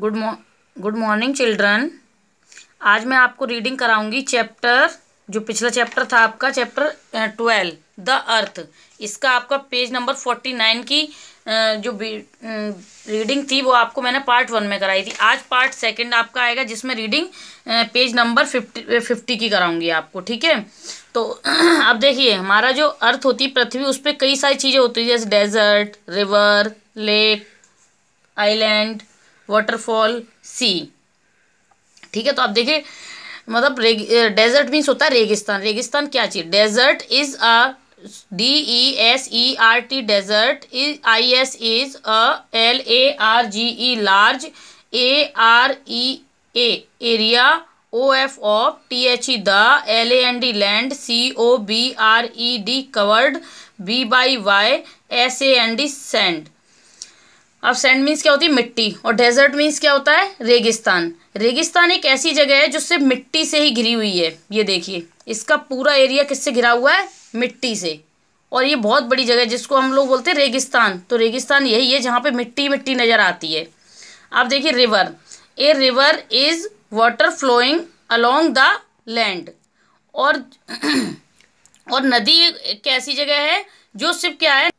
good मॉ good morning children आज मैं आपको रीडिंग कराऊंगी चैप्टर जो पिछला चैप्टर था आपका चैप्टर ट्वेल्व द अर्थ इसका आपका पेज नंबर फोर्टी नाइन की जो रीडिंग थी वो आपको मैंने पार्ट वन में कराई थी आज पार्ट सेकंड आपका आएगा जिसमें reading page number fifty fifty की कराऊंगी आपको ठीक है तो अब देखिए हमारा जो अर्थ होती है पृथ्वी उस पर कई सारी चीज़ें होती है जैसे desert river lake island waterfall sea ठीक है तो आप देखिए मतलब डेजर्ट मीन्स होता है रेगिस्तान रेगिस्तान क्या चीज़ desert is a D E S E R T desert is I S is a L A R G E large A R E A area O F of T H E the L A N D land C O B R E D covered B by Y S A N D sand अब sand means क्या होती है मिट्टी और desert means क्या होता है रेगिस्तान रेगिस्तान एक ऐसी जगह है जो सिर्फ मिट्टी से ही घिरी हुई है ये देखिए इसका पूरा एरिया किससे घिरा हुआ है मिट्टी से और ये बहुत बड़ी जगह है जिसको हम लोग बोलते हैं रेगिस्तान तो रेगिस्तान यही है जहाँ पे मिट्टी मिट्टी नज़र आती है आप देखिए river a river is water flowing along the land और और नदी एक ऐसी जगह है जो सिर्फ क्या है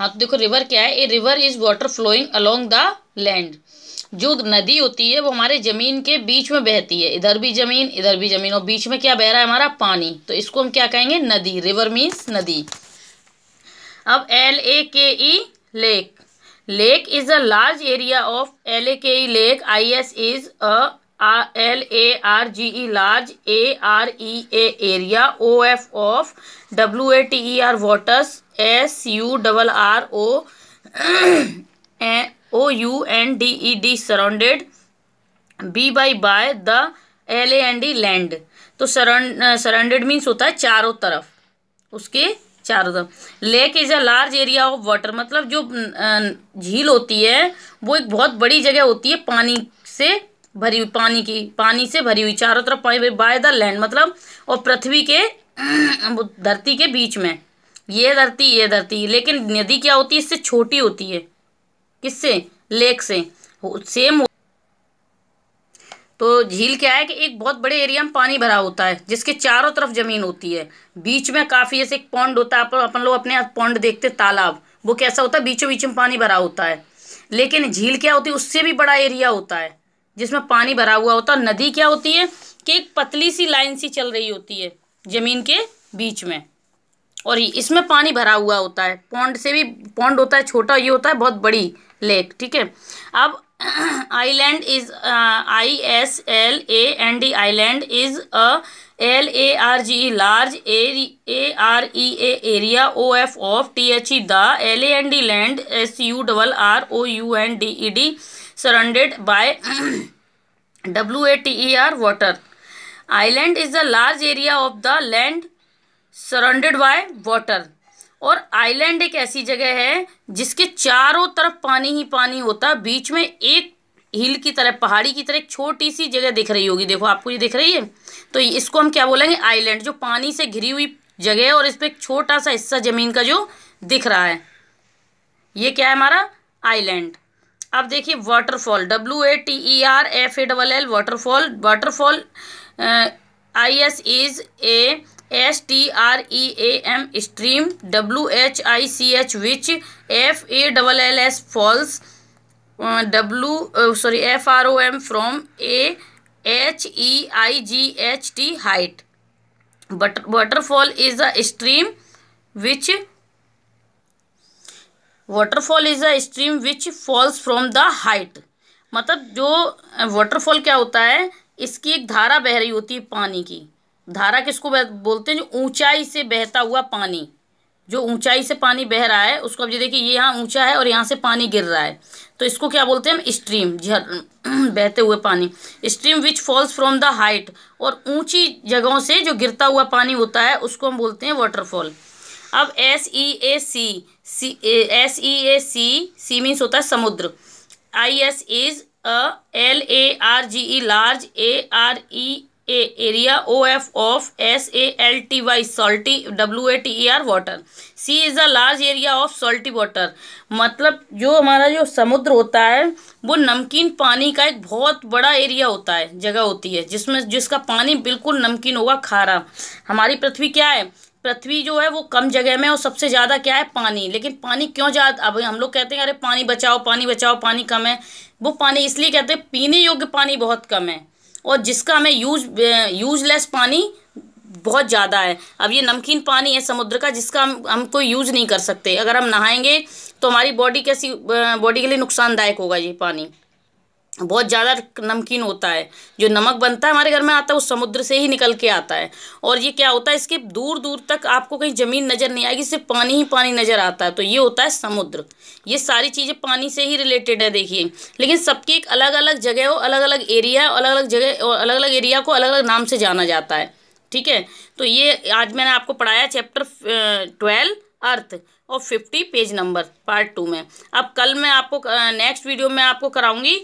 हाँ तो देखो रिवर क्या है a river is water flowing along the land जो नदी होती है वो हमारे ज़मीन के बीच में बहती है इधर भी ज़मीन इधर भी ज़मीन और बीच में क्या बह रहा है हमारा पानी तो इसको हम क्या कहेंगे नदी रिवर मीन्स नदी अब L A K E lake lake is a large area of L A K E lake I S is a L A R G E large A R E A area O F of W A T E R waters S U double R O O U N D E D surrounded B by by the L A N D land तो surrounded means होता है चारों तरफ उसके चारों तरफ lake is a large area of water मतलब जो झील होती है वो एक बहुत बड़ी जगह होती है पानी से भरी हुई पानी की पानी से भरी हुई चारों तरफ पानी बाय द लैंड मतलब और पृथ्वी के धरती के बीच में ये धरती ये धरती लेकिन नदी क्या होती है इससे छोटी होती है किससे लेक से सेम तो झील क्या है कि एक बहुत बड़े एरिया में पानी भरा होता है जिसके चारों तरफ जमीन होती है बीच में काफ़ी ऐसे एक पौंड होता है अपन लोग अपने पौंड देखते तालाब वो कैसा होता है बीचों बीच में पानी भरा होता है लेकिन झील क्या होती है उससे भी बड़ा एरिया होता है जिसमें पानी भरा हुआ होता है नदी क्या होती है कि एक पतली सी लाइन सी चल रही होती है जमीन के बीच में और इसमें पानी भरा हुआ होता है पौंड से भी पौंड होता है छोटा ये होता है बहुत बड़ी लेक ठीक है अब island is I S L A N D island is a L A R G E large A R E A area O F of T H E the L A N D land S U double R O U N D E D surrounded by e R water island is the large area of the land surrounded by water और island एक ऐसी जगह है जिसके चारों तरफ पानी ही पानी होता है बीच में एक हिल की तरह पहाड़ी की तरह एक छोटी सी जगह दिख रही होगी देखो आपको ये दिख रही है तो इसको हम क्या बोलेंगे आइलैंड जो पानी से घिरी हुई जगह है और इस पर एक छोटा सा हिस्सा ज़मीन का जो दिख रहा है ये क्या है हमारा आइलैंड अब देखिए waterfall W A T E R F A double L waterfall waterfall I S is a S T R E A M stream W H I C H which F A double L S falls W sorry F R O M from a H E I G H T height butter waterfall is a stream which waterfall is a stream which falls from the height मतलब जो waterfall क्या होता है इसकी एक धारा बह रही होती है पानी की धारा किसको बोलते हैं जो ऊंचाई से बहता हुआ पानी जो ऊंचाई से पानी बह रहा है उसको अब ये देखिए ये यहाँ ऊंचा है और यहाँ से पानी गिर रहा है तो इसको क्या बोलते हैं हम स्ट्रीम हाँ, बहते हुए पानी stream which falls from the height और ऊंची जगहों से जो गिरता हुआ पानी होता है उसको हम बोलते हैं वाटरफॉल अब S E A sea sea S E A sea sea means होता है समुद्र I S is a L A R G E large A R E A area O F of S A L T Y salty W A T E R water sea is a large area of salty water मतलब जो हमारा जो समुद्र होता है वो नमकीन पानी का एक बहुत बड़ा एरिया होता है जगह होती है जिसमें जिसका पानी बिल्कुल नमकीन होगा खारा हमारी पृथ्वी क्या है पृथ्वी जो है वो कम जगह में और सबसे ज़्यादा क्या है पानी लेकिन पानी क्यों ज़्यादा अब हम लोग कहते हैं अरे पानी बचाओ पानी बचाओ पानी कम है वो पानी इसलिए कहते हैं पीने योग्य पानी बहुत कम है और जिसका हमें यूज यूजलेस पानी बहुत ज़्यादा है अब ये नमकीन पानी है समुद्र का जिसका हम हम कोई यूज नहीं कर सकते अगर हम नहाएंगे तो हमारी बॉडी कैसी बॉडी के लिए नुकसानदायक होगा ये पानी बहुत ज़्यादा नमकीन होता है जो नमक बनता है हमारे घर में आता है वो समुद्र से ही निकल के आता है और ये क्या होता है इसके दूर दूर तक आपको कहीं ज़मीन नज़र नहीं आएगी सिर्फ पानी ही पानी नज़र आता है तो ये होता है समुद्र ये सारी चीज़ें पानी से ही रिलेटेड है देखिए लेकिन सबकी एक अलग अलग जगह हो अलग अलग एरिया अलग अलग जगह और अलग अलग एरिया को अलग अलग नाम से जाना जाता है ठीक है तो ये आज मैंने आपको पढ़ाया चैप्टर ट्वेल्व अर्थ और fifty page number part two में अब कल मैं आपको नेक्स्ट वीडियो में आपको कराऊंगी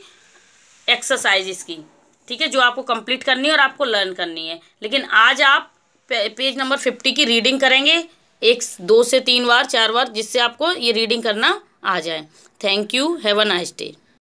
एक्सरसाइज इसकी ठीक है जो आपको कंप्लीट करनी है और आपको लर्न करनी है लेकिन आज आप पेज नंबर फिफ्टी की रीडिंग करेंगे एक दो से तीन बार चार बार जिससे आपको ये रीडिंग करना आ जाए thank you have a nice day